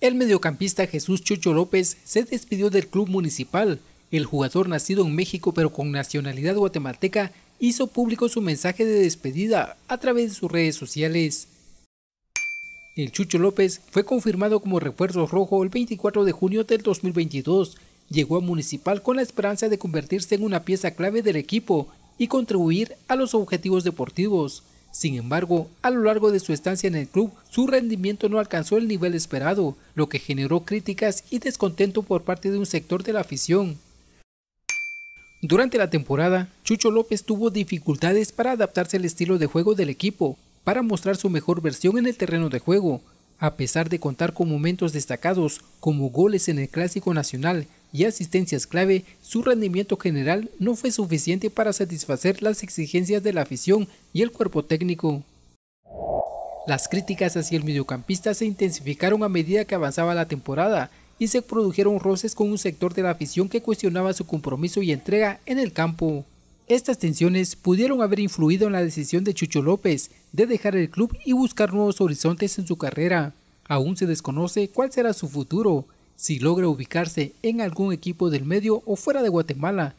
El mediocampista Jesús Chucho López se despidió del club municipal. El jugador nacido en México pero con nacionalidad guatemalteca hizo público su mensaje de despedida a través de sus redes sociales. El Chucho López fue confirmado como refuerzo rojo el 24 de junio del 2022. Llegó a Municipal con la esperanza de convertirse en una pieza clave del equipo y contribuir a los objetivos deportivos. Sin embargo, a lo largo de su estancia en el club, su rendimiento no alcanzó el nivel esperado, lo que generó críticas y descontento por parte de un sector de la afición. Durante la temporada, Chucho López tuvo dificultades para adaptarse al estilo de juego del equipo, para mostrar su mejor versión en el terreno de juego, a pesar de contar con momentos destacados como goles en el Clásico Nacional y asistencias clave, su rendimiento general no fue suficiente para satisfacer las exigencias de la afición y el cuerpo técnico. Las críticas hacia el mediocampista se intensificaron a medida que avanzaba la temporada y se produjeron roces con un sector de la afición que cuestionaba su compromiso y entrega en el campo. Estas tensiones pudieron haber influido en la decisión de Chucho López de dejar el club y buscar nuevos horizontes en su carrera. Aún se desconoce cuál será su futuro, si logra ubicarse en algún equipo del medio o fuera de Guatemala,